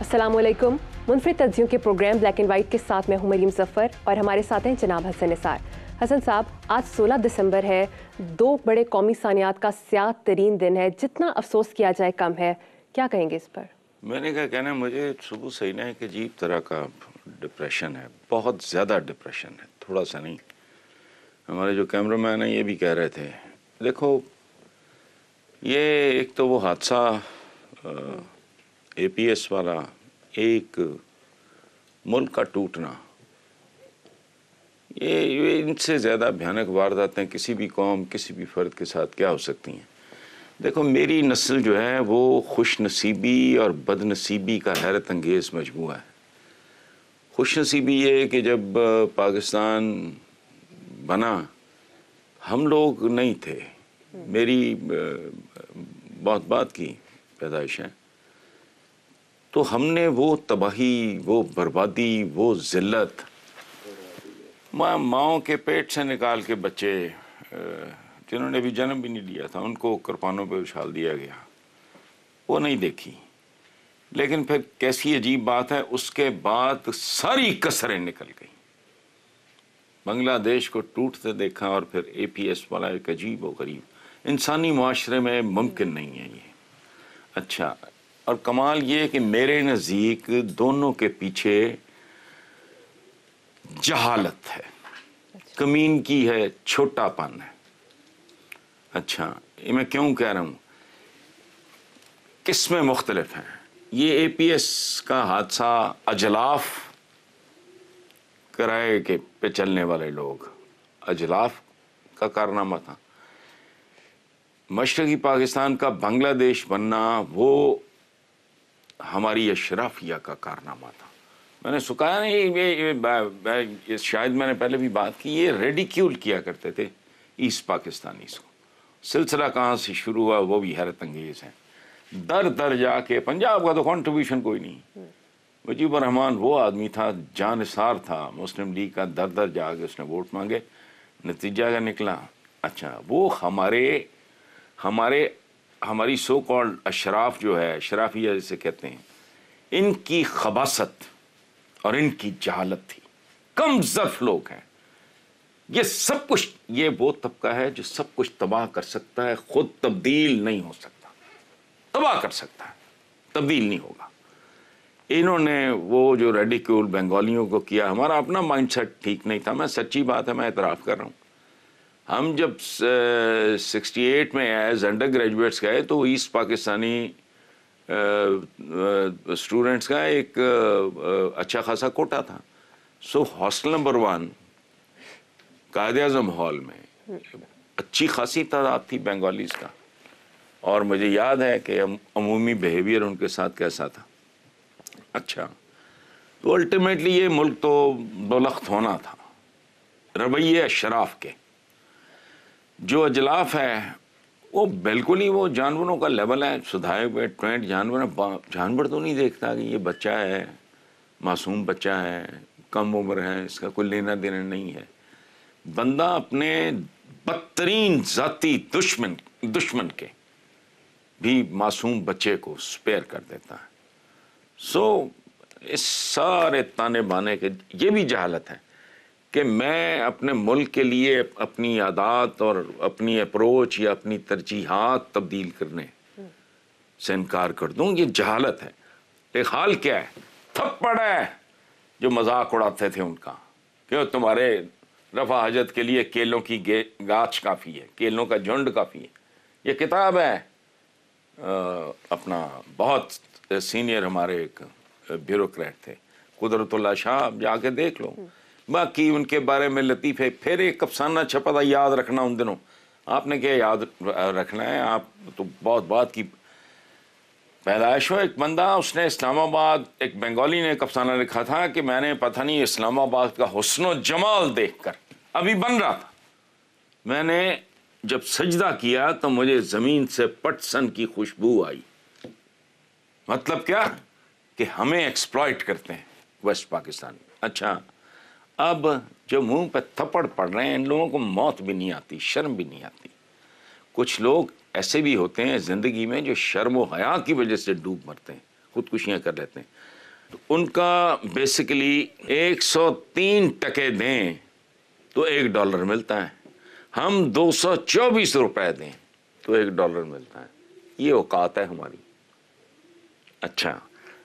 असलम मुनफरद तजियों के programme black and white के साथ मैं हूं मरीम जफ़र और हमारे साथ हैं जनाब हसन निसार हसन साहब आज 16 दिसंबर है दो बड़े कौमी सानियात का स्याह तरीन दिन है जितना अफसोस किया जाए कम है क्या कहेंगे इस पर मैंने क्या कहना है मुझे सुबह सही ना है कि जीप तरह का डिप्रेशन है बहुत ज़्यादा डिप्रेशन है थोड़ा सा नहीं हमारे जो मैन है ये भी कह रहे थे देखो ये एक तो वो हादसा एपीएस वाला एक मुल्क का टूटना ये ये इनसे ज़्यादा भयानक वारदातें किसी भी कौम किसी भी फ़र्द के साथ क्या हो सकती हैं देखो मेरी नस्ल जो है वो खुश नसीबी और बदनसीबी का हैरत अंगेज़ मजमू है खुश नसीबी ये कि जब पाकिस्तान बना हम लोग नहीं थे मेरी बहुत बात की पैदाइश है तो हमने वो तबाही वो बर्बादी वो ज़िल्लत माँ माओ के पेट से निकाल के बच्चे जिन्होंने अभी जन्म भी नहीं लिया था उनको कृपानों पे उछाल दिया गया वो नहीं देखी लेकिन फिर कैसी अजीब बात है उसके बाद सारी कसरें निकल गई बांग्लादेश को टूटते देखा और फिर ए पी एस वाला एक अजीब व गरीब इंसानी माशरे में मुमकिन नहीं है ये अच्छा और कमाल ये कि मेरे नज़दीक दोनों के पीछे जहालत है अच्छा। कमीन की है छोटापन है अच्छा ये मैं क्यों कह रहा हूं किस्में मुख्तलिफ हैं ये ए पी एस का हादसा अजलाफ किराए के पे चलने वाले लोग अजलाफ का कारनामा था मशरक़ी पाकिस्तान का बांग्लादेश बनना वो हमारी अशराफिया का कारनामा था मैंने सुखाया नहीं ये, ये, ये, ये शायद मैंने पहले भी बात की ये रेडिक्यूल किया करते थे ईस्ट पाकिस्तानी को सिलसिला कहाँ से शुरू हुआ वो भी हैरत अंगेज है दर दर जाके पंजाब का तो कॉन्ट्रीब्यूशन कोई नहीं मुजीब रहमान वो आदमी था जानसार था मुस्लिम लीग का दर दर जाके उसने वोट मांगे नतीजा का निकला अच्छा वो हमारे हमारे हमारी सो कॉल्ड अशराफ जो है अशराफिया जिसे कहते हैं इनकी खबासत और इनकी जहालत थी कम जर्फ लोग हैं ये सब कुछ ये वो तबका है जो सब कुछ तबाह कर सकता है खुद तब्दील नहीं हो सकता तबाह कर सकता है तब्दील नहीं होगा इन्होंने वो जो रेडिक्यूल बंगालियों को किया हमारा अपना माइंडसेट ठीक नहीं था मैं सच्ची बात है मैं इतराफ़ कर रहा हूँ हम जब सिक्सटी एट में एज अंडर ग्रेजुएट्स गए तो ईस्ट पाकिस्तानी स्टूडेंट्स का एक अच्छा खासा कोटा था so hostel number one Quaid Azam hall में अच्छी खासी तादाद थी बंगालीज का और मुझे याद है कि अमूमी बिहेवियर उनके साथ कैसा था अच्छा तो अल्टीमेटली ये मुल्क तो दो होना था रवैये अशराफ के जो अजलाफ है वो बिल्कुल ही वो जानवरों का लेवल है सुधाए हुए ट्रेंड जानवर जानवर तो नहीं देखता कि ये बच्चा है मासूम बच्चा है कम उम्र है इसका कोई लेना देना नहीं है बंदा अपने बदतरीन जाति दुश्मन दुश्मन के भी मासूम बच्चे को स्पेयर कर देता है सो इस सारे ताने बाने के ये भी जहालत है कि मैं अपने मुल्क के लिए अपनी आदात और अपनी अप्रोच या अपनी तरजीहत तब्दील करने से इनकार कर दूँ ये जहालत है एक हाल क्या है थप्पड़ है जो मजाक उड़ाते थे उनका क्यों तुम्हारे रफा हजत के लिए केलों की गाछ काफ़ी है केलों का झुंड काफ़ी है ये किताब है आ, अपना बहुत सीनियर हमारे एक ब्यूरोक्रेट थे कुदरतुल्ला शाह जाके देख लो बाकी उनके बारे में लतीफ़े फिर एक अफसाना छपा था याद रखना उन दिनों आपने क्या याद रखना है आप तो बहुत बात की पैदाइश हो एक बंदा उसने इस्लामाबाद एक बंगाली ने एक अफसाना लिखा था कि मैंने पता नहीं इस्लामाबाद का हसन जमाल देख कर अभी बन रहा था मैंने जब सजदा किया तो मुझे ज़मीन से पटसन की खुशबू आई मतलब क्या कि हमें एक्सप्लॉयट करते हैं वेस्ट पाकिस्तान अच्छा अब जो मुंह पर थप्पड़ पड़ रहे हैं इन लोगों को मौत भी नहीं आती शर्म भी नहीं आती कुछ लोग ऐसे भी होते हैं ज़िंदगी में जो शर्म व हया की वजह से डूब मरते हैं खुदकुशियाँ कर लेते हैं तो उनका बेसिकली 103 टके दें तो एक डॉलर मिलता है हम 224 रुपए दें तो एक डॉलर मिलता है ये औकात है हमारी अच्छा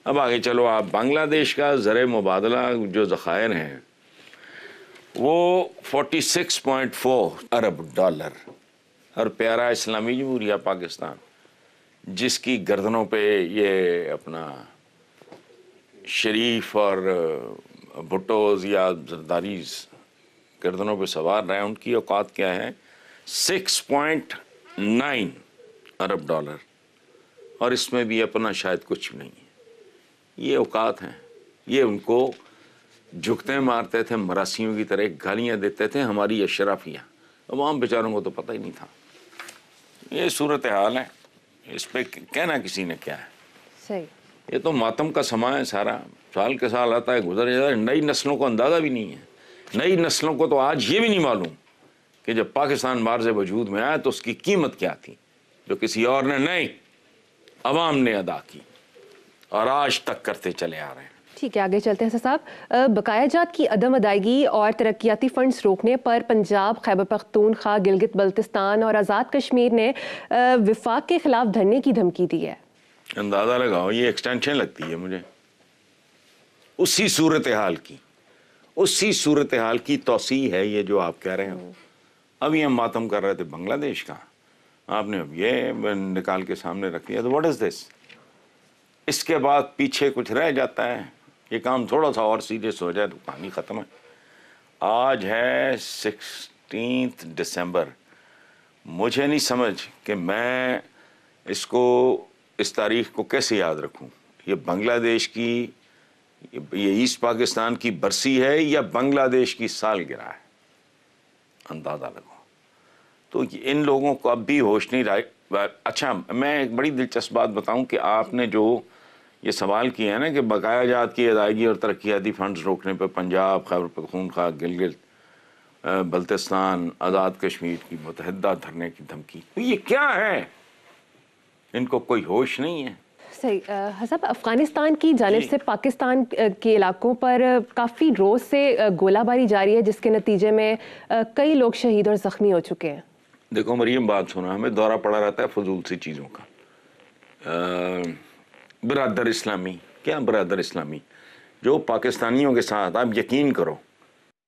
अब आगे चलो आप बांग्लादेश का ज़र मुबादला जो ज़ख़ायर हैं वो 46.4 अरब डॉलर और प्यारा इस्लामी जमहूरिया पाकिस्तान जिसकी गर्दनों पे ये अपना शरीफ और भुट्टोज या जरदारीज गर्दनों पे सवार रहे उनकी औकात क्या है 6.9 अरब डॉलर और इसमें भी अपना शायद कुछ नहीं है ये औकात हैं ये उनको झुकते मारते थे मरासियों की तरह गालियाँ देते थे हमारी अशराफियाँ तमाम बेचारों को तो पता ही नहीं था ये सूरत हाल है इस पर कहना किसी ने क्या है सही ये तो मातम का समा है सारा साल के साल आता है गुजर जाता है नई नस्लों को अंदाज़ा भी नहीं है नई नस्लों को तो आज ये भी नहीं मालूम कि जब पाकिस्तान से वजूद में आया तो उसकी कीमत क्या थी जो किसी और ने नहीं अवाम ने अदा की और आज तक करते चले आ रहे हैं ठीक है आगे चलते हैं सर साहब बकाया जात की अदम अदायगी और तरक्याती फंड्स रोकने पर पंजाब खैबर पख्तूनख्वा गिलगित बल्तिस्तान और आज़ाद कश्मीर ने विफाक के खिलाफ धरने की धमकी दी है अंदाज़ा लगाओ ये एक्सटेंशन लगती है मुझे उसी सूरत हाल की उसी सूरत हाल की तोसी है ये जो आप कह रहे हो अभी हम मातम कर रहे थे बांग्लादेश का आपने अब ये निकाल के सामने रख लिया तो व्हाट इज़ दिस इसके बाद पीछे कुछ रह जाता है ये काम थोड़ा सा और सीरियस हो जाए तो कहानी ख़त्म है आज है सिक्सटीन दिसंबर मुझे नहीं समझ कि मैं इसको इस तारीख को कैसे याद रखूं ये बांग्लादेश की ये ईस्ट पाकिस्तान की बरसी है या बांग्लादेश की सालगिरह है अंदाज़ा लगो तो इन लोगों को अब भी होश नहीं रहा अच्छा मैं एक बड़ी दिलचस्प बात बताऊं कि आपने जो ये सवाल किए हैं ना कि बकाया जात की अदायगी और तरक्याती फ़ंड्स रोकने पर पंजाब खैबर पखून खा गिलगित बल्तिस्तान आज़ाद कश्मीर की मुतहदा धरने की धमकी तो ये क्या है इनको कोई होश नहीं है सही हसब अफ़गानिस्तान की जानब से पाकिस्तान के इलाकों पर काफ़ी रोज़ से गोलाबारी जारी है जिसके नतीजे में कई लोग शहीद और ज़ख्मी हो चुके हैं देखो मरियम बात सुना हमें दौरा पड़ा रहता है फजूल सी चीज़ों का आ... बरदर इस्लामी क्या बरदर इस्लामी जो पाकिस्तानियों के साथ आप यकीन करो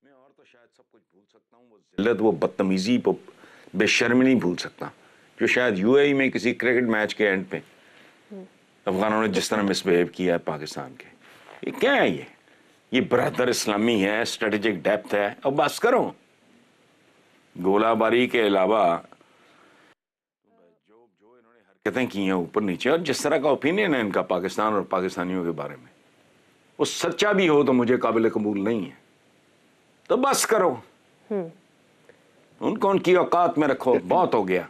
मैं और तो शायद सब कुछ भूल सकता हूँ वो जिल्लत वो बदतमीज़ी वो बेशर्मी नहीं भूल सकता जो शायद यू ए e में किसी क्रिकेट मैच के एंड पे अफगानों ने जिस तरह मिसबिहेव किया है पाकिस्तान के ये क्या है ये ये बरदर इस्लामी है स्ट्रेटजिक डेप्थ है अब बस करो गोलाबारी के अलावा कहते हैं कि ये ऊपर नीचे और जिस तरह का ओपिनियन है इनका पाकिस्तान और पाकिस्तानियों के बारे में वो सच्चा भी हो तो मुझे काबिल कबूल नहीं है तो बस करो उनको उनकी औकात में रखो बहुत हो गया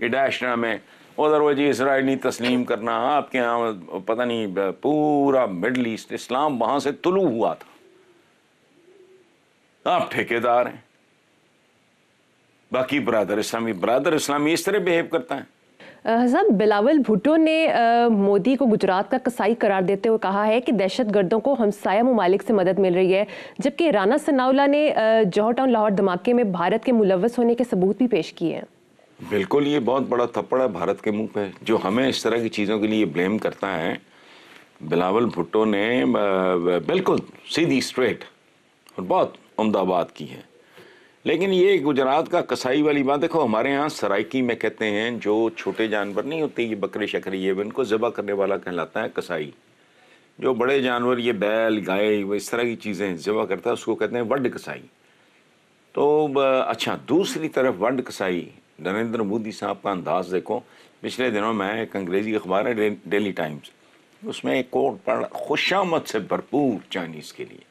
ये डायशना में उधर वो जी इसराइली तस्लीम करना आपके यहाँ पता नहीं पूरा मिडल ईस्ट इस्लाम वहां से तुलू हुआ था आप ठेकेदार हैं बाकी बरदर इस्लामी बरदर इस्लामी इस तरह बिहेव करता है साहब बिलावल भुट्टो ने मोदी को गुजरात का कसाई करार देते हुए कहा है कि दहशत गर्दों को हमसाया ममालिक से मदद मिल रही है जबकि राना सनाउला ने जौहर टाउन लाहौर धमाके में भारत के मुलवस होने के सबूत भी पेश किए हैं बिल्कुल ये बहुत बड़ा थप्पड़ है भारत के मुंह पे जो हमें इस तरह की चीज़ों के लिए ब्लेम करता है बिलावल भुट्टो ने बिल्कुल सीधी स्ट्रेट और बहुत उमदा बात की है लेकिन ये गुजरात का कसाई वाली बात देखो हमारे यहाँ सराइकी में कहते हैं जो छोटे जानवर नहीं होते ये बकरे शकरी ये इनको जबा करने वाला कहलाता है कसाई जो बड़े जानवर ये बैल गाय इस तरह की चीज़ें जबा करता है उसको कहते हैं वड कसाई तो अच्छा दूसरी तरफ वड कसाई नरेंद्र मोदी साहब का अंदाज देखो पिछले दिनों में एक अंग्रेज़ी अखबार है डेली टाइम्स उसमें एक कोट पढ़ खुशामद से भरपूर चाइनीज़ के लिए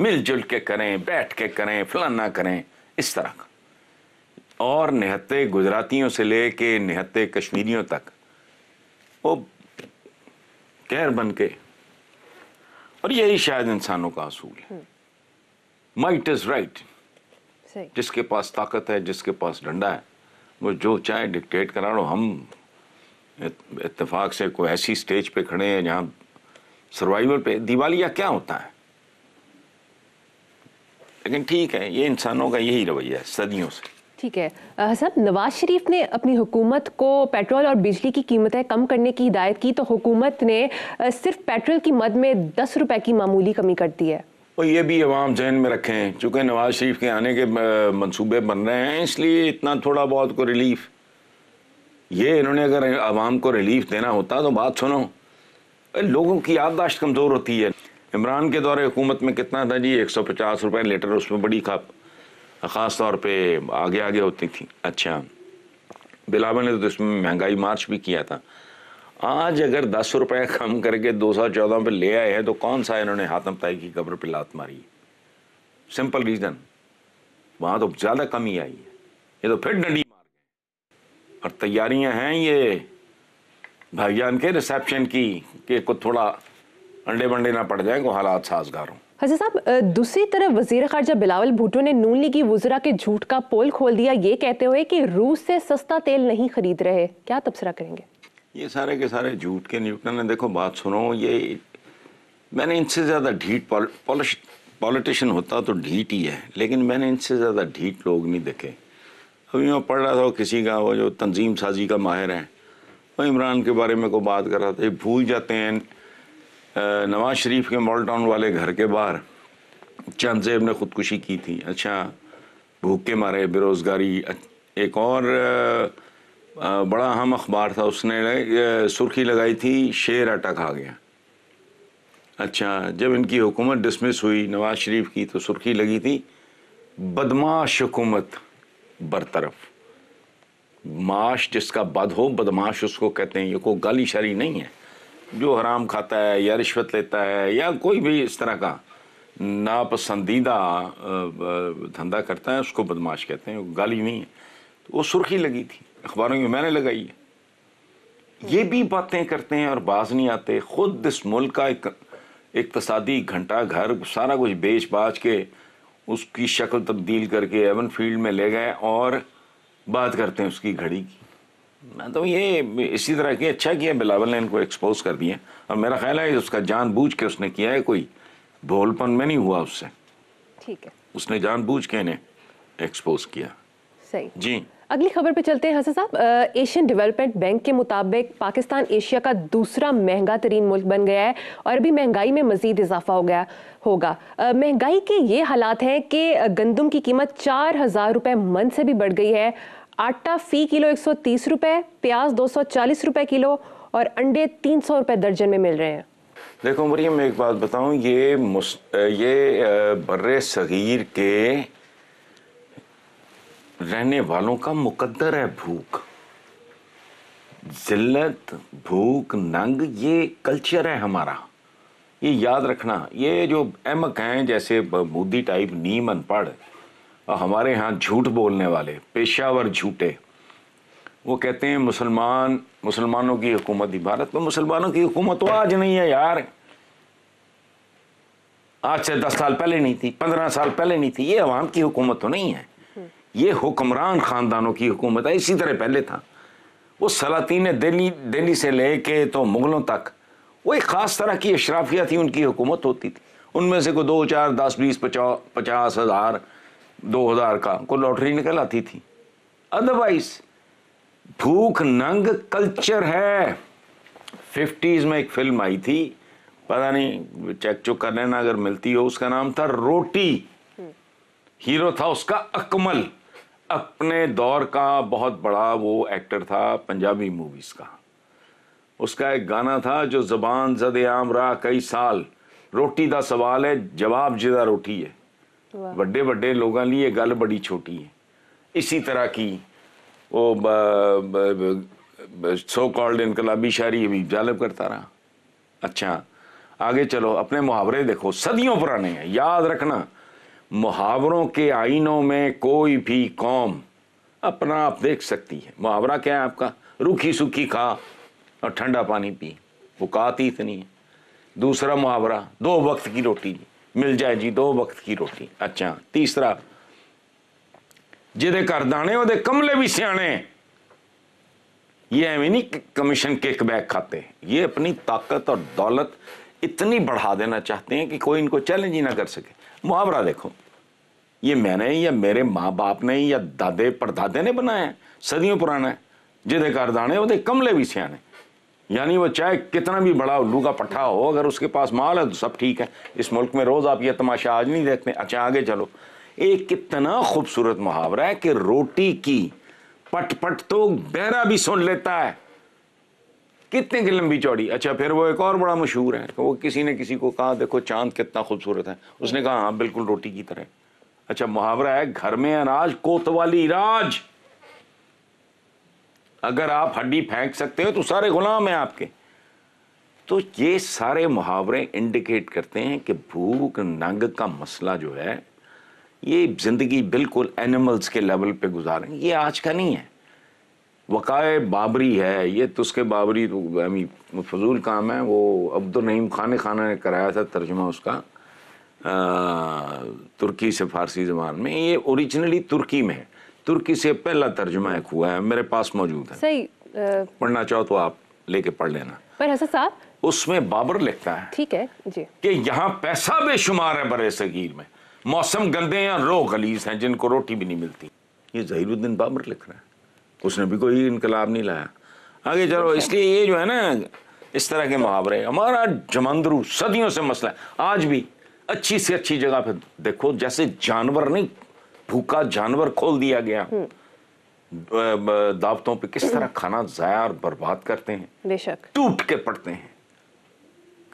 मिलजुल के करें बैठ के करें फलाना करें इस तरह का और निहत्ते गुजरातियों से ले के निहत्ते कश्मीरियों तक वो कैर बन के और यही शायद इंसानों का असूल है माइट इज राइट जिसके पास ताकत है जिसके पास डंडा है वो जो चाहे डिक्टेट करा लो हम इतफाक से कोई ऐसी स्टेज पे खड़े हैं जहाँ सर्वाइवल पे दिवालिया क्या होता है लेकिन ठीक है ये इंसानों का यही रवैया है सदियों से ठीक है हसन नवाज शरीफ ने अपनी हुकूमत को पेट्रोल और बिजली की कीमतें कम करने की हिदायत की तो हुकूमत ने सिर्फ पेट्रोल की मद में दस रुपए की मामूली कमी कर दी है और ये भी अवाम जहन में रखें चूँकि नवाज शरीफ के आने के मंसूबे बन रहे हैं इसलिए इतना थोड़ा बहुत को रिलीफ ये इन्होंने अगर आवाम को रिलीफ देना होता तो बात सुनो लोगों की याददाश्त कमज़ोर होती है इमरान के दौरे हुकूमत में कितना था जी एक सौ पचास रुपये लीटर उसमें बड़ी खप ख़ास तौर पे आगे आगे होती थी अच्छा बिलावल ने तो इसमें महंगाई मार्च भी किया था आज अगर दस रुपये कम करके दो सौ चौदह पर ले आए हैं तो कौन सा इन्होंने हाथम ताई की कब्र पर लात मारी सिंपल रीज़न वहाँ तो ज़्यादा कमी आई है ये तो फिर डंडी मार गए और तैयारियां हैं ये भाईजान के रिसेप्शन की कि को थोड़ा अंडे बंडे ना पड़ जाए हालात साजगार हों हजर साहब दूसरी तरफ वजीर खारजा बिलावल भुटो ने नून लीगी वजरा के झूठ का पोल खोल दिया ये कहते हुए कि रूस से सस्ता तेल नहीं खरीद रहे क्या तबसरा करेंगे ये सारे के सारे झूठ के न्यूटन ने देखो बात सुनो ये मैंने इनसे ज़्यादा ढीट पॉलिश पॉलिटिशियन होता तो ढीट ही है लेकिन मैंने इनसे ज़्यादा ढीठ लोग नहीं देखे अभी मैं पढ़ रहा था किसी का वो जो तंजीम साजी का माहिर है वो इमरान के बारे में को बात कर रहा था ये भूल जाते हैं नवाज शरीफ के मॉल टाउन वाले घर के बाहर चंद जेब ने ख़ुदकुशी की थी अच्छा भूख के मारे बेरोज़गारी एक और बड़ा अहम अखबार था उसने सुर्खी लगाई थी शेर आटा खा गया अच्छा जब इनकी हुकूमत डिसमिस हुई नवाज शरीफ की तो सुर्खी लगी थी बदमाश हुकूमत बरतरफ माश जिसका बद हो बदमाश उसको कहते हैं ये कोई गाली शाली नहीं है जो हराम खाता है या रिश्वत लेता है या कोई भी इस तरह का नापसंदीदा धंधा करता है उसको बदमाश कहते हैं गाली नहीं है तो वो सुर्खी लगी थी अखबारों में मैंने लगाई है ये भी बातें करते हैं और बाज नहीं आते खुद इस मुल्क का एक इकतसादी घंटा घर सारा कुछ बेच बाज के उसकी शक्ल तब्दील करके एवन फील्ड में ले गए और बात करते हैं उसकी घड़ी की मैं तो ये इसी तरह की अच्छा किया बिलावल ने इनको एक्सपोज कर दिया और मेरा ख्याल है उसका जान बूझ के उसने किया है कोई भोलपन में नहीं हुआ उससे ठीक है उसने जान बूझ के इन्हें एक्सपोज किया सही जी अगली खबर पे चलते हैं हसन साहब एशियन डेवलपमेंट बैंक के मुताबिक पाकिस्तान एशिया का दूसरा महंगा तरीन मुल्क बन गया है और अभी महंगाई में मजीद इजाफा हो गया होगा महंगाई के ये हालात हैं कि गंदम की कीमत चार हज़ार रुपये मन से भी बढ़ गई है आटा फ़ी किलो एक सौ तीस प्याज दो सौ चालीस किलो और अंडे तीन सौ दर्जन में मिल रहे हैं देखो मरियम एक बात बताऊं ये मुस ये बर्र सगीर के रहने वालों का मुकद्दर है भूख जिल्लत भूख नंग ये कल्चर है हमारा ये याद रखना ये जो एमक हैं जैसे मोदी टाइप नीम अनपढ़ और हमारे यहाँ झूठ बोलने वाले पेशावर झूठे वो कहते हैं मुसलमान मुसलमानों की हुकूमत ही भारत में मुसलमानों की हुकूमत तो आज नहीं है यार आज से दस साल पहले नहीं थी पंद्रह साल पहले नहीं थी ये अवाम की हुकूमत तो नहीं है ये हुक्मरान खानदानों की हुकूमत है इसी तरह पहले था वो सलातीन दिल्ली दिल्ली से लेके तो मुग़लों तक वो एक ख़ास तरह की अशराफिया थी उनकी हुकूमत होती थी उनमें से कोई दो चार दस बीस पचास पचास हज़ार 2000 का को लॉटरी निकल आती थी अदरवाइज भूख नंग कल्चर है फिफ्टीज में एक फिल्म आई थी पता नहीं चेक चुक कर लेना अगर मिलती हो उसका नाम था रोटी हीरो था उसका अकमल अपने दौर का बहुत बड़ा वो एक्टर था पंजाबी मूवीज का उसका एक गाना था जो जबान जद आम रहा कई साल रोटी का सवाल है जवाब जिदा रोटी है ਵੱਡੇ वे लोगों लिए ਇਹ ਗੱਲ ਬੜੀ ਛੋਟੀ इसी तरह की वो सो कॉल्ड इनकलाबी शहरी अभी जालब करता रहा अच्छा आगे चलो अपने मुहावरे देखो सदियों पुराने हैं याद रखना मुहावरों के आइनों में कोई भी कौम अपना आप देख सकती है मुहावरा क्या है आपका रूखी सूखी खा और ठंडा पानी पी बुकात ही इतनी है दूसरा मुहावरा दो वक्त की रोटी मिल जाए जी दो वक्त की रोटी अच्छा तीसरा जिदे घर दाने वे कमले भी सियाने ये एवं नहीं कमीशन के बैग खाते ये अपनी ताकत और दौलत इतनी बढ़ा देना चाहते हैं कि कोई इनको चैलेंज ही ना कर सके मुहावरा देखो ये मैंने या मेरे माँ बाप ने या दादे परदादे ने बनाया है सदियों पुराना है जिदे घर दाने वे कमले भी सियाने यानी वो चाहे कितना भी बड़ा उल्लू का पट्ठा हो अगर उसके पास माल है तो सब ठीक है इस मुल्क में रोज़ आप ये तमाशा आज नहीं देखते अच्छा आगे चलो एक कितना खूबसूरत मुहावरा है कि रोटी की पट पट तो बहरा भी सुन लेता है कितने की लंबी चौड़ी अच्छा फिर वो एक और बड़ा मशहूर है वो किसी ने किसी को कहा देखो चांद कितना खूबसूरत है उसने कहा हाँ बिल्कुल रोटी की तरह अच्छा मुहावरा है घर में अनाज कोतवाली राज अगर आप हड्डी फेंक सकते हो तो सारे गुलाम हैं आपके तो ये सारे मुहावरे इंडिकेट करते हैं कि भूख नंग का मसला जो है ये ज़िंदगी बिल्कुल एनिमल्स के लेवल पे गुजारें ये आज का नहीं है वक़ाए बाबरी है ये तो उसके बाबरी तो फजूल काम है वो अब्दुलरहीम तो खान खाना ने कराया था तर्जमा उसका आ, तुर्की से फ़ारसी ज़बान में ये ओरिजिनली तुर्की में है तुर्की से पहला तर्जमा एक हुआ है मेरे पास मौजूद है सही आ... पढ़ना चाहो तो आप लेके पढ़ लेना पर हसन साहब उसमें बाबर लिखता है ठीक है जी कि यहाँ पैसा बेशुमार है बरे सगीर में मौसम गंदे हैं रो गलीस हैं जिनको रोटी भी नहीं मिलती ये जहीरुद्दीन बाबर लिख रहा है उसने भी कोई इनकलाब नहीं लाया आगे चलो अच्छा। इसलिए ये जो है ना इस तरह के मुहावरे हमारा जमंदरू सदियों से मसला है आज भी अच्छी से अच्छी जगह पर देखो जैसे जानवर नहीं भूखा जानवर खोल दिया गया हम्म। दावतों पे किस तरह खाना जाया और बर्बाद करते हैं बेशक टूट के पड़ते हैं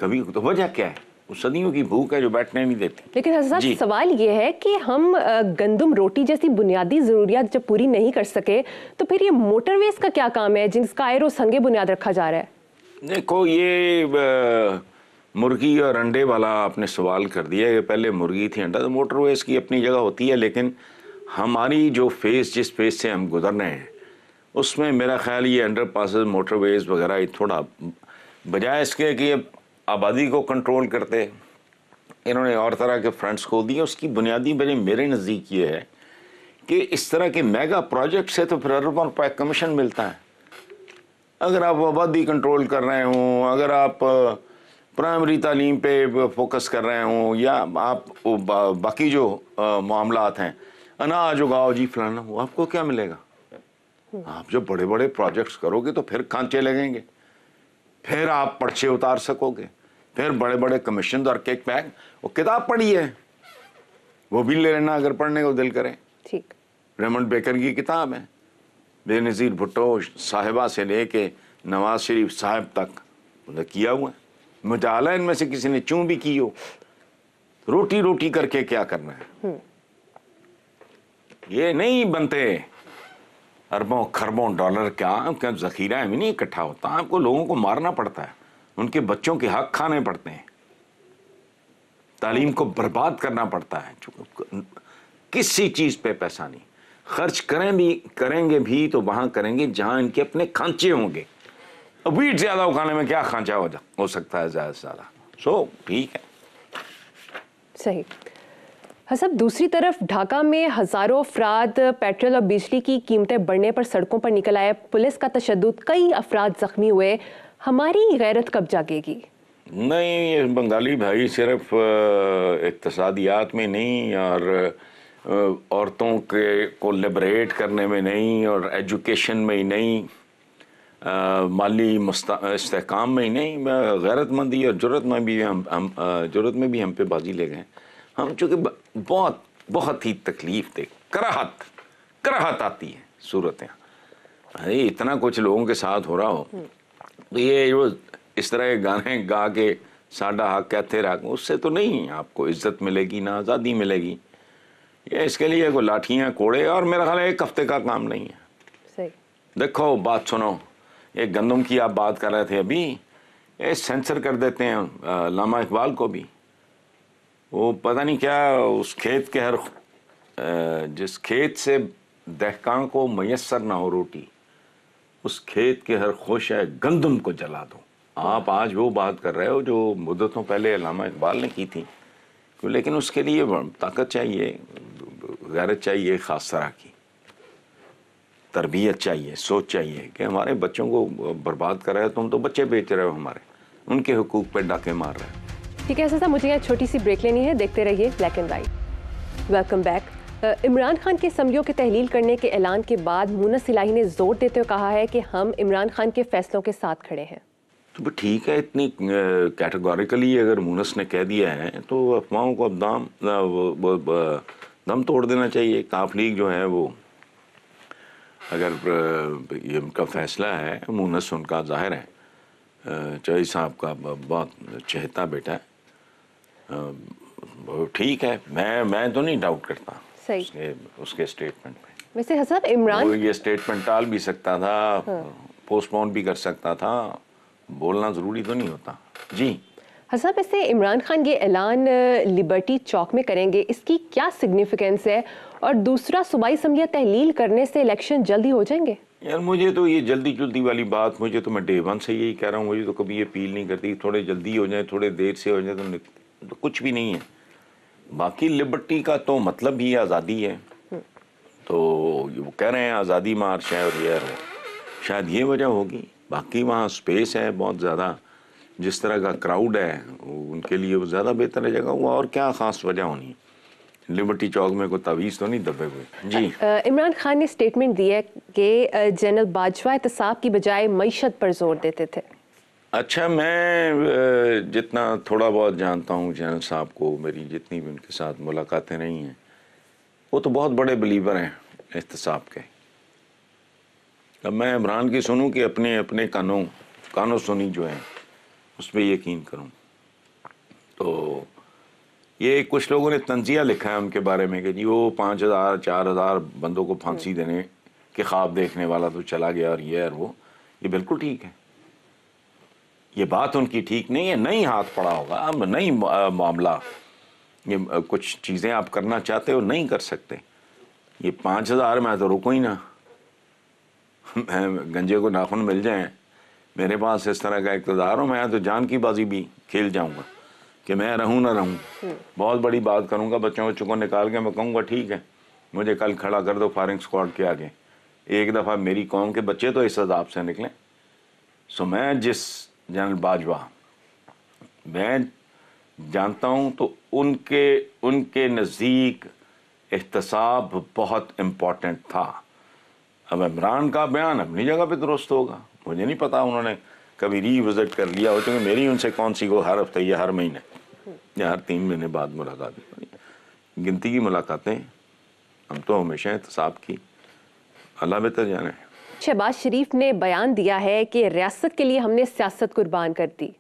कभी तो वजह क्या है उस सदियों की भूख है जो बैठने नहीं देती लेकिन सवाल ये है कि हम गंदम रोटी जैसी बुनियादी जरूरियात जब पूरी नहीं कर सके तो फिर ये मोटरवेज का क्या काम है जिनका आयरो संगे बुनियाद रखा जा रहा है देखो ये मुर्गी और अंडे वाला आपने सवाल कर दिया कि पहले मुर्गी थी अंडा तो मोटरवेज की अपनी जगह होती है लेकिन हमारी जो फेस जिस फेस से हम गुजर रहे हैं उसमें मेरा ख्याल ये अंडर पासेज मोटरवेज वगैरह थोड़ा बजाय इसके कि आबादी को कंट्रोल करते इन्होंने और तरह के फ्रंट्स खोल दिए उसकी बुनियादी वजह मेरे नज़दीक ये है कि इस तरह के मेगा प्रोजेक्ट से तो फिर अरबों रुपये कमीशन मिलता है अगर आप आबादी कंट्रोल कर रहे हों अगर आप प्राइमरी तालीम पे फोकस कर रहे हों या आप बाकी जो मामला हैं अनाज उगाओ जी फलाना हो आपको क्या मिलेगा आप जब बड़े बड़े प्रोजेक्ट्स करोगे तो फिर खांचे लगेंगे फिर आप पर्चे उतार सकोगे फिर बड़े बड़े कमीशन और केक पैक वो किताब पढ़ी है वो भी ले लेना अगर पढ़ने को दिल करें ठीक रेमंड बेकर की किताब है बेनज़ीर भुट्टो साहिबा से लेके नवाज शरीफ साहब तक उन्हें किया हुआ है मुजाला इनमें से किसी ने चूं भी की हो रोटी रोटी करके क्या करना है हम्म। ये नहीं बनते अरबों खरबों डॉलर क्या क्या जखीरा भी नहीं इकट्ठा होता आपको लोगों को मारना पड़ता है उनके बच्चों के हक खाने पड़ते हैं तालीम को बर्बाद करना पड़ता है किसी चीज़ पे पैसा नहीं खर्च करें भी करेंगे भी तो वहां करेंगे जहां इनके अपने खांचे होंगे वीट ज़्यादा उखाने में क्या खांचा हो, हो सकता है ज़्यादा सारा सो so, ठीक है सही हसब हाँ दूसरी तरफ ढाका में हज़ारों अफराद पेट्रोल और बिजली की कीमतें बढ़ने पर सड़कों पर निकल आए पुलिस का तशद कई अफराद ज़ख्मी हुए हमारी गैरत कब जागेगी नहीं ये बंगाली भाई सिर्फ इकतसादियात में नहीं और औरतों के को लिबरेट करने में नहीं और एजुकेशन में ही नहीं माली इसकाम में ही नहीं गैरतमंदी और जरूरत में भी हम हम जरूरत में भी हम पे बाजी ले गए हम चूँकि बहुत बहुत ही तकलीफ थे कराहत कराहत आती है सूरतें अरे इतना कुछ लोगों के साथ हो रहा हो हम्म। तो ये जो इस तरह के गाने गा के साडा हक कहते रख उससे तो नहीं आपको इज्जत मिलेगी ना आज़ादी मिलेगी ये इसके लिए कोई लाठियाँ कोड़े और मेरा ख्याल एक हफ्ते का काम नहीं है देखो बात सुनो ये गंदम की आप बात कर रहे थे अभी ये सेंसर कर देते हैं लामा इकबाल को भी वो पता नहीं क्या उस खेत के हर जिस खेत से दहका को मैसर ना हो रोटी उस खेत के हर खुश है गंदम को जला दो आप आज वो बात कर रहे हो जो मुद्दतों पहले लामा इकबाल ने की थी लेकिन उसके लिए ताकत चाहिए गैरत चाहिए ख़ास तरह की तरबियत चाहिए सोच चाहिए कि हमारे बच्चों को बर्बाद कर रहे हो तुम तो बच्चे बेच रहे हो हमारे उनके हकूक पर डाके मार रहे हो ठीक है ऐसा मुझे यहाँ छोटी सी ब्रेक लेनी है देखते रहिए black and white welcome back Imran Khan के असम्बलियों की तहलील करने के ऐलान के बाद मूनस सिलाही ने जोर देते हुए कहा है कि हम इमरान खान के फैसलों के साथ खड़े हैं तो ठीक है इतनी कैटेगोरिकली अगर मूनस ने कह दिया है तो अफवाहों को अब दाम दम तोड़ देना चाहिए काफ लीग जो है वो अगर ये उनका फैसला है मुनस उनका जाहिर है चौधरी साहब का बहुत चहता बेटा है ठीक है मैं मैं तो नहीं डाउट करता सही उसके, उसके स्टेटमेंट में वैसे हसन इमरान ये स्टेटमेंट टाल भी सकता था हाँ। पोस्टपोन भी कर सकता था बोलना ज़रूरी तो नहीं होता जी हसन ऐसे इमरान खान ये ऐलान लिबर्टी चौक में करेंगे इसकी क्या सिग्निफिकेंस है और दूसरा सूबाई असम्बलियाँ तहलील करने से इलेक्शन जल्दी हो जाएंगे यार मुझे तो ये जल्दी जल्दी वाली बात मुझे तो मैं डे वन से यही कह रहा हूँ मुझे तो कभी ये अपील नहीं करती थोड़े जल्दी हो जाए थोड़े देर से हो जाए तो, तो कुछ भी नहीं है बाकी लिबर्टी का तो मतलब ही आज़ादी है हम्म। तो वो कह रहे हैं आज़ादी मार्च है और ये शायद ये वजह होगी बाकी वहाँ स्पेस है बहुत ज़्यादा जिस तरह का क्राउड है उनके लिए वो ज़्यादा बेहतर है जगह हुआ और क्या ख़ास वजह होनी लिबर्टी चौक में कोई तवीज़ तो नहीं दबे हुए जी इमरान खान ने स्टेटमेंट दिया है कि जनरल बाजवा एहतसाब की बजाय मीशत पर जोर देते थे अच्छा मैं जितना थोड़ा बहुत जानता हूँ जनरल साहब को मेरी जितनी भी उनके साथ मुलाकातें रही हैं वो तो बहुत बड़े बिलीवर हैं एहतसाब के अब मैं इमरान की सुनूं कि अपने अपने कानों कानों सुनी जो है उस पर यकीन करूँ तो ये कुछ लोगों ने तंजिया लिखा है उनके बारे में कि जी वो पाँच हज़ार चार हज़ार बंदों को फांसी हम्म। देने के ख्वाब देखने वाला तो चला गया और ये और वो ये बिल्कुल ठीक है ये बात उनकी ठीक नहीं है नहीं हाथ पड़ा होगा अब नहीं मामला ये कुछ चीज़ें आप करना चाहते हो नहीं कर सकते ये पाँच हज़ार में तो रुको ही ना गंजे को नाखून मिल जाए मेरे पास इस तरह का इकतदार हो मैं तो जान की बाजी भी खेल जाऊँगा कि मैं रहूँ ना रहूँ हम्म। बहुत बड़ी बात करूँगा बच्चों बच्चों को निकाल के मैं कहूँगा ठीक है मुझे कल खड़ा कर दो फायरिंग स्क्वाड के आगे एक दफ़ा मेरी कौम के बच्चे तो इस अदाब से निकलें सो मैं जिस जनरल बाजवा मैं जानता हूँ तो उनके उनके नज़दीक एहतसाब बहुत इम्पोर्टेंट था अब इमरान का बयान अपनी जगह पे दुरुस्त होगा मुझे नहीं पता उन्होंने कभी रीविजिट कर लिया हो चूंकि मेरी उनसे कौन सी को हर हफ्ते या हर महीने या हर तीन महीने बाद मुलाकात गिनती की मुलाकातें हम तो हमेशा एहतसाब की अल्लाह बेहतर जाने शहबाज शरीफ ने बयान दिया है कि रियासत के लिए हमने सियासत कुर्बान कर दी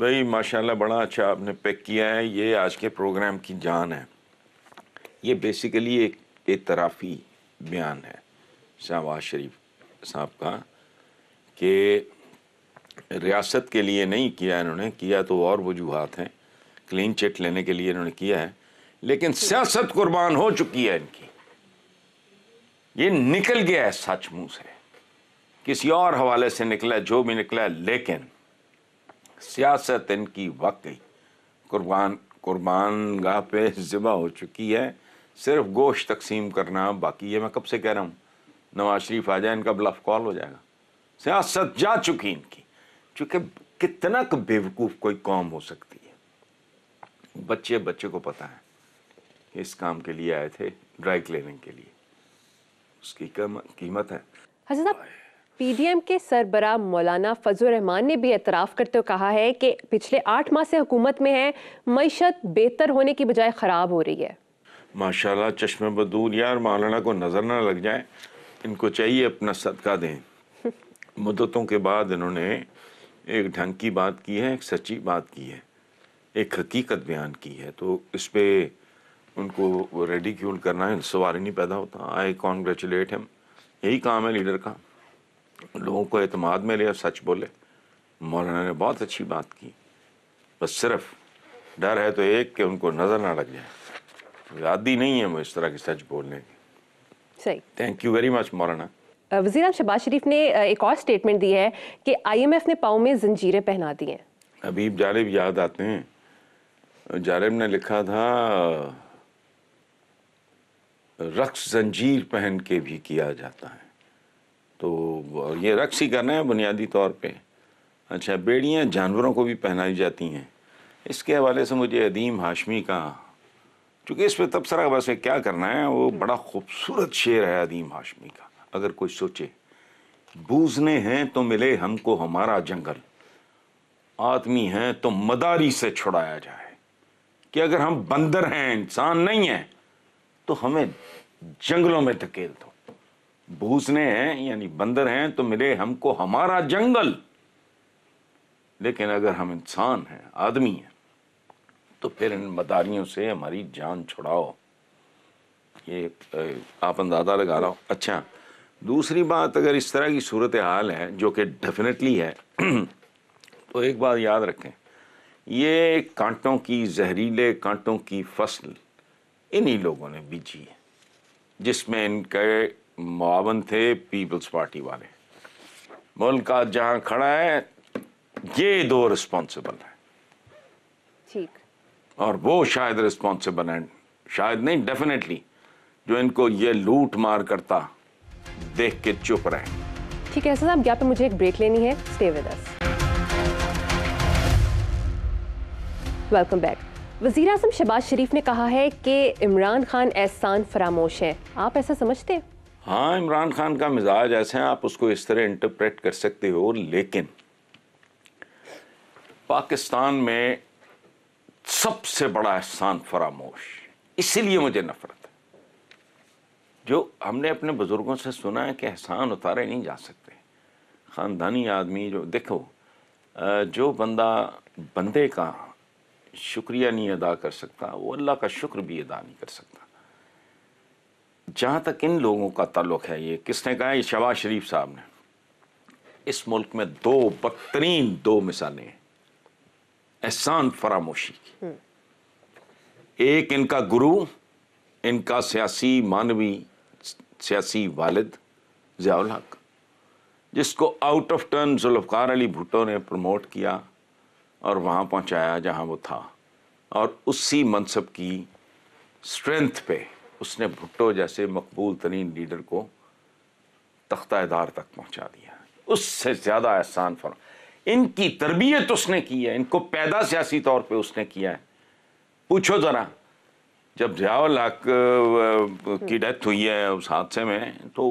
भाई माशाल्लाह बड़ा अच्छा आपने पिक किया है ये आज के प्रोग्राम की जान है ये बेसिकली एक एतराफ़ी बयान है शहबाज शरीफ साहब का कि रियासत के लिए नहीं किया इन्होंने किया तो और वजूहत हैं क्लीन चिट लेने के लिए इन्होंने किया है लेकिन सियासत कुर्बान हो चुकी है इनकी ये निकल गया है सच मुंह से किसी और हवाले से निकला जो भी निकला लेकिन सियासत इनकी वाकई कुर्बान कुर्बान गाह पे ज़िबा हो चुकी है सिर्फ गोश्त तकसीम करना बाकी ये मैं कब से कह रहा हूँ नवाज शरीफ आ जाए इनका ब्लफ कॉल हो जाएगा सियासत जा चुकी इनकी चूंकि कितना बेवकूफ़ कोई कौम हो सकती है बच्चे बच्चे को पता है इस काम के लिए आए थे ड्राई क्लीनिंग के लिए उसकी कम कीमत है पीडीएम के सरबरा मौलाना फजल रहमान ने भी एतराफ़ करते हुए कहा है कि पिछले आठ माह से हुकूमत में है मीशत बेहतर होने की बजाय ख़राब हो रही है माशाल्लाह चश्मे बदूर यार मौलाना को नज़र ना लग जाए इनको चाहिए अपना सदका दें मुद्दतों के बाद इन्होंने एक ढंग की बात की है एक सच्ची बात की है एक हकीकत बयान की है तो इस पर उनको रेडिक्यूल करना है सवाल ही नहीं पैदा होता आई कॉन्ग्रेचुलेट हिम यही काम है लीडर का लोगों को अतमाद में ले और सच बोले मौलाना ने बहुत अच्छी बात की बस सिर्फ डर है तो एक कि उनको नज़र ना लग जाए आदि नहीं है वो इस तरह की सच बोलने की थैंक यू वेरी मच मौलाना वजीर शबाज शहबाज शरीफ ने एक और स्टेटमेंट दी है कि आईएमएफ ने पाओ में जंजीरें पहना दी हैं अबीब जालिब याद आते हैं जालिब ने लिखा था रक्स जंजीर पहन के भी किया जाता है तो ये रक्स ही करना है बुनियादी तौर पे अच्छा बेड़ियाँ जानवरों को भी पहनाई जाती हैं इसके हवाले से मुझे अदीम हाशमी का चूँकि इस पर तबसरा वैसे क्या करना है वो बड़ा खूबसूरत शेर है अदीम हाशमी का अगर कोई सोचे बूझने हैं तो मिले हमको हमारा जंगल आदमी हैं तो मदारी से छुड़ाया जाए कि अगर हम बंदर हैं इंसान नहीं है तो हमें जंगलों में धकेल दो भूसने हैं यानी बंदर हैं तो मिले हमको हमारा जंगल लेकिन अगर हम इंसान हैं आदमी हैं तो फिर इन मदारियों से हमारी जान छुड़ाओ ये आप अंदाज़ा लगा रहा हो अच्छा दूसरी बात अगर इस तरह की सूरत हाल है जो कि डेफिनेटली है तो एक बात याद रखें ये कांटों की जहरीले कांटों की फसल इन्हीं लोगों ने बीजी है जिसमें इनके मावन थे पीपल्स पार्टी वाले मुल्क का जहाँ खड़ा है ये दो रिस्पॉन्सिबल है ठीक और वो शायद रिस्पॉन्सिबल हैं शायद नहीं डेफिनेटली जो इनको ये लूट मार करता देख के चुप रहे ठीक है साहब यहाँ पे मुझे एक ब्रेक लेनी है stay with us welcome back वजीर अजम शहबाज शरीफ ने कहा है कि इमरान खान एहसान फरामोश है आप ऐसा समझते हैं हाँ इमरान खान का मिजाज ऐसे है आप उसको इस तरह इंटरप्रेट कर सकते हो लेकिन पाकिस्तान में सबसे बड़ा एहसान फरामोश इसीलिए मुझे नफरत जो हमने अपने बुज़ुर्गों से सुना है कि एहसान उतारे नहीं जा सकते ख़ानदानी आदमी जो देखो जो बंदा बंदे का शुक्रिया नहीं अदा कर सकता वो अल्लाह का शुक्र भी अदा नहीं कर सकता जहाँ तक इन लोगों का ताल्लुक है ये किसने कहा ये शबाज शरीफ साहब ने इस मुल्क में दो बदतरीन दो मिसालें हैं एहसान फरामोशी की हम्म। एक इनका गुरु इनका सियासी मानवी सियासी वालिद ज़ियाउल हक जिसको out of turn Zulfikar Ali Bhutto ने प्रमोट किया और वहाँ पहुँचाया जहाँ वो था और उसी मनसब की स्ट्रेंथ पे उसने भुट्टो जैसे मकबूल तरीन लीडर को तख्तादार तक पहुँचा दिया उससे ज़्यादा एहसान फर इनकी तरबियत उसने की है इनको पैदा सियासी तौर पे उसने किया है पूछो ज़रा जब जयावल हक की डेथ हुई है उस हादसे में तो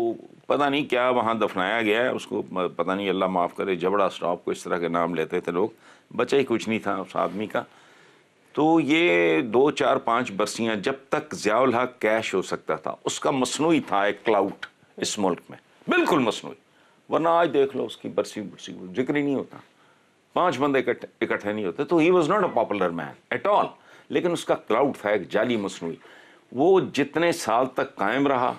पता नहीं क्या वहाँ दफनाया गया है उसको पता नहीं अल्लाह माफ़ करे जबड़ा स्टॉप को इस तरह के नाम लेते थे लोग बचा ही कुछ नहीं था उस आदमी का तो ये दो चार पाँच बस्तियाँ जब तक ज़ियाल हक कैश हो सकता था उसका मसनू था एक क्लाउट इस मुल्क में बिल्कुल मसनू वरना आज देख लो उसकी बरसी बरसी जिक्र ही नहीं होता पांच बंदे इकट्ठे नहीं होते तो he was not a popular man at all लेकिन उसका क्लाउड फैक जाली मसनू वो जितने साल तक कायम रहा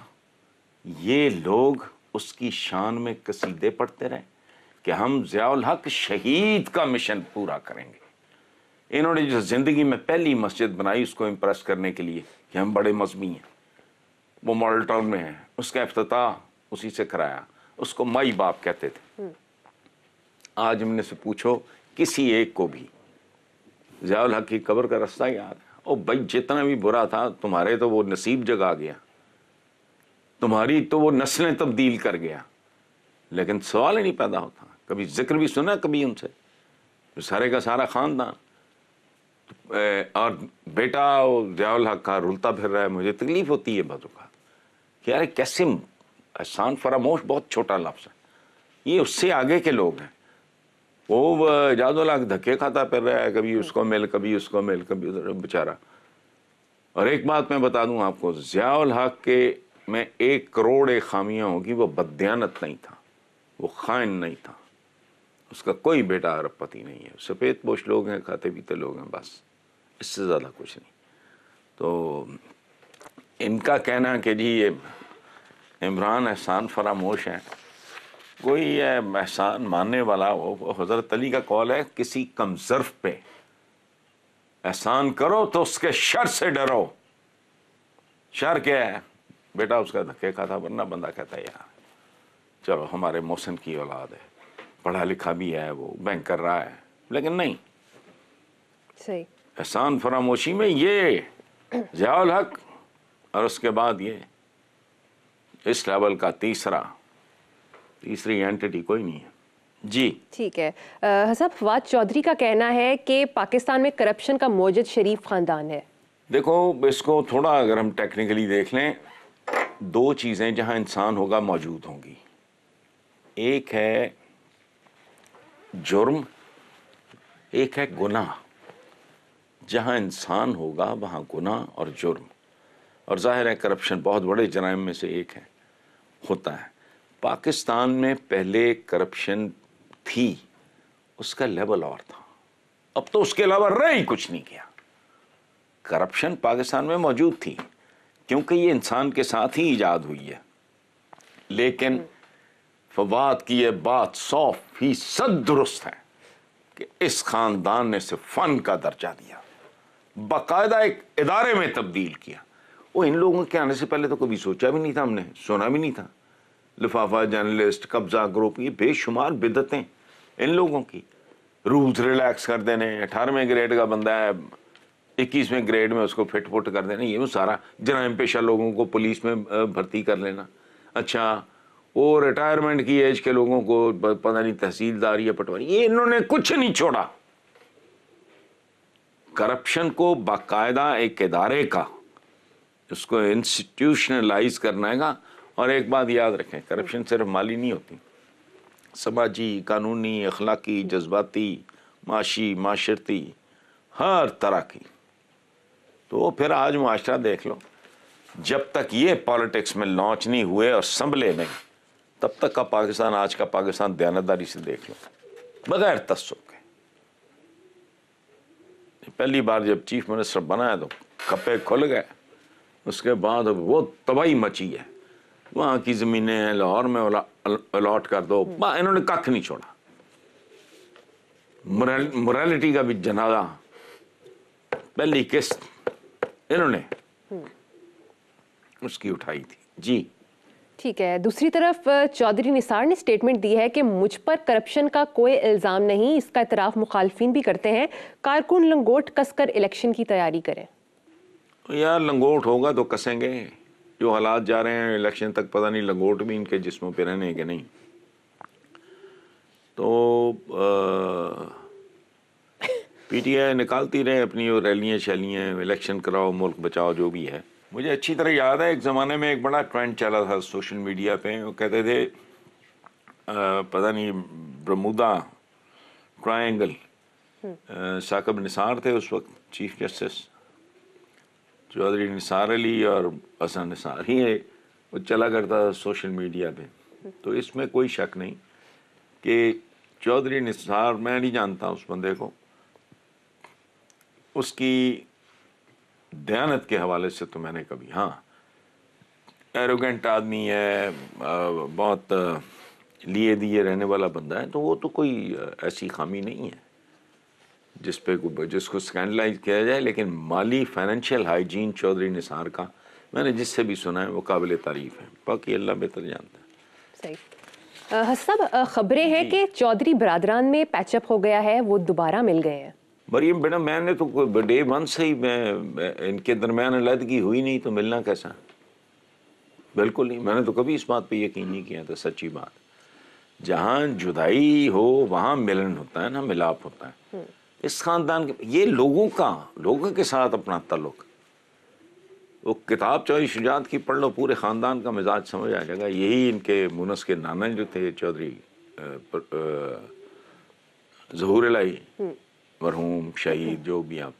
ये लोग उसकी शान में कसीदे पढ़ते रहे कि हम जयाल हक शहीद का मिशन पूरा करेंगे इन्होंने जो ज़िंदगी में पहली मस्जिद बनाई उसको इम्प्रेस करने के लिए कि हम बड़े मजमी हैं वो मॉडल टाउन में है उसका अफ्ताह उसी से कराया उसको माई बाप कहते थे हम्म। आज हमने से पूछो किसी एक को भी जयाल हक की कब्र का रास्ता याद है ओ भाई जितना भी बुरा था तुम्हारे तो वो नसीब जगा गया तुम्हारी तो वो नस्लें तब्दील कर गया लेकिन सवाल ही नहीं पैदा होता कभी जिक्र भी सुना कभी उनसे तो सारे का सारा ख़ानदान और बेटा जयाल हक का रुलता फिर रहा है मुझे तकलीफ़ होती है बजुका कि यार कैसे एहसान फरामोश बहुत छोटा लफ्ज़ है ये उससे आगे के लोग हैं वो जादो लाख धक्के खाता फिर रहा है कभी उसको मिल कभी उसको मिल कभी उधर बेचारा और एक बात मैं बता दूं आपको ज़ियाल हक के में एक करोड़ एक खामियाँ होगी वो बदयानत नहीं था वो खाइन नहीं था उसका कोई बेटा अरबपति नहीं है सफ़ेद पोश लोग हैं खाते पीते लोग हैं बस इससे ज़्यादा कुछ नहीं तो इनका कहना कि जी ये इमरान एहसान फरामोश हैं कोई एहसान मानने वाला हो हज़रत अली का कॉल है किसी कमजर्फ पे एहसान करो तो उसके शर से डरो शर क्या है बेटा उसका धक्के का था वरना बंदा कहता है यार चलो हमारे मोहसिन की औलाद है पढ़ा लिखा भी है वो बैंक कर रहा है लेकिन नहीं सही एहसान फरामोशी में ये जयाल हक और उसके बाद ये इस लेवल का तीसरा तीसरी एंटिटी कोई नहीं है जी ठीक है हसब फवाद चौधरी का कहना है कि पाकिस्तान में करप्शन का मोजद शरीफ खानदान है देखो इसको थोड़ा अगर हम टेक्निकली देख लें दो चीज़ें जहाँ इंसान होगा मौजूद होंगी एक है जुर्म एक है गुनाह जहाँ इंसान होगा वहाँ गुनाह और जुर्म और ज़ाहिर है करप्शन बहुत बड़े जराइम में से एक है होता है पाकिस्तान में पहले करप्शन थी उसका लेवल और था अब तो उसके अलावा रह ही कुछ नहीं किया करप्शन पाकिस्तान में मौजूद थी क्योंकि ये इंसान के साथ ही ईजाद हुई है लेकिन फवाद की यह बात सौ फीसद दुरुस्त है कि इस खानदान ने सिर्फ फन का दर्जा दिया बाकायदा एक इदारे में तब्दील किया वो इन लोगों के आने से पहले तो कभी सोचा भी नहीं था हमने सुना भी नहीं था लिफाफा जर्नलिस्ट कब्जा ग्रुप ये बेशुमार बिदतें इन लोगों की रूल्स रिलैक्स कर देने अठारहवें ग्रेड का बंदा है इक्कीसवें ग्रेड में उसको फिट फुट कर देना ये वो सारा जराइम पेशा लोगों को पुलिस में भर्ती कर लेना अच्छा वो रिटायरमेंट की एज के लोगों को पता नहीं तहसीलदार या पटवारी ये इन्होंने कुछ नहीं छोड़ा करप्शन को बाकायदा एक इदारे का उसको इंस्टीट्यूशनलाइज करना है और एक बात याद रखें करप्शन सिर्फ माली नहीं होती समाजी कानूनी अखलाकी जज्बाती माशी माशरती हर तरह की तो फिर आज माशरा देख लो जब तक ये पॉलिटिक्स में लॉन्च नहीं हुए और संभले नहीं तब तक का पाकिस्तान आज का पाकिस्तान दयानतदारी से देख लो बगैर तस्व के पहली बार जब चीफ मिनिस्टर बनाया तो कपे खुल गए उसके बाद वो तबाही मची है वहां की जमीने हैं लाहौर में अलॉट कर दो हम्म। इन्होंने कख नहीं छोड़ा मोरालिटी का भी जनादा पहली किस्त इन्होंने हम्म। उसकी उठाई थी जी ठीक है दूसरी तरफ चौधरी निसार ने स्टेटमेंट दी है कि मुझ पर करप्शन का कोई इल्ज़ाम नहीं इसका इतराफ़ मुखालफी भी करते हैं कारकुन लंगोट कसकर इलेक्शन की तैयारी करें यार लंगोट होगा तो कसेंगे जो हालात जा रहे हैं इलेक्शन तक पता नहीं लंगोट भी इनके जिस्मों पे रहने के नहीं तो पीटीआई निकालती रहे अपनी वो रैलियाँ शैलियाँ इलेक्शन कराओ मुल्क बचाओ जो भी है मुझे अच्छी तरह याद है एक ज़माने में एक बड़ा ट्रेंड चला था सोशल मीडिया पे वो कहते थे आ, पता नहीं ब्रमुदा हम्म। ट्राइंगल साकब निसार थे उस वक्त चीफ जस्टिस चौधरी निसार अली और असन निसार ही है वो चला करता था सोशल मीडिया पे तो इसमें कोई शक नहीं कि चौधरी निसार मैं नहीं जानता उस बंदे को उसकी दयानत के हवाले से तो मैंने कभी हाँ एरोगेंट आदमी है बहुत लिए दिए रहने वाला बंदा है तो वो तो कोई ऐसी खामी नहीं है जिस पे जिसको स्कैंडलाइज किया जाए लेकिन माली फाइनेंशियल हाइजीन चौधरी निसार का मैंने जिससे भी सुना है वो काबिल तारीफ है बाकी अल्लाह बेहतर जानता है सब खबरें हैं कि चौधरी बरदरान में पैचअप हो गया है वो दोबारा मिल गए हैं मरियम बेटा मैंने तो डे वन से ही मैं इनके दरम्यान अलहदगी हुई नहीं तो मिलना कैसा बिल्कुल नहीं मैंने तो कभी इस बात पे यकीन नहीं किया था सच्ची बात जहाँ जुदाई हो वहाँ मिलन होता है ना मिलाप होता है हम्म। इस ख़ानदान के ये लोगों का लोगों के साथ अपना तल्लुक वो किताब चौधरी शुजात की पढ़ लो पूरे ख़ानदान का मिजाज समझ आ जाएगा यही इनके मुनस के नाना जो थे चौधरी जहूर लाई हम्म। मरहूम शहीद जो भी आप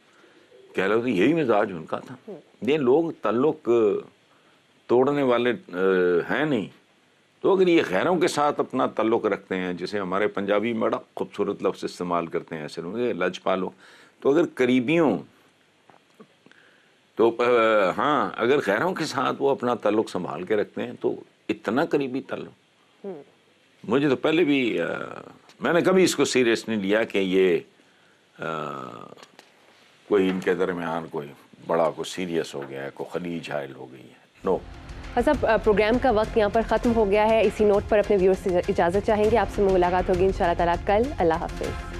कह लो तो यही मिजाज उनका था ये लोग तल्लुक तोड़ने वाले हैं नहीं तो अगर ये गैरों के साथ अपना तल्लुक़ रखते हैं जिसे हमारे पंजाबी में बड़ा खूबसूरत लफ्ज़ इस्तेमाल करते हैं ऐसे लोग लज पालो तो अगर करीबियों तो हाँ अगर गैरों के साथ वो अपना तल्लुक संभाल के रखते हैं तो इतना करीबी तल्लुक हम्म। मुझे तो पहले भी आ, मैंने कभी इसको सीरियस नहीं लिया कि ये आ, कोई इनके दरमियान कोई बड़ा कोई सीरियस हो गया है कोई खलीज हायल हो गई है नो हसब हाँ प्रोग्राम का वक्त यहाँ पर ख़त्म हो गया है इसी नोट पर अपने व्यूअर्स से इजाज़त चाहेंगे आपसे मुलाकात होगी इन ताला कल अल्लाह हाफिज़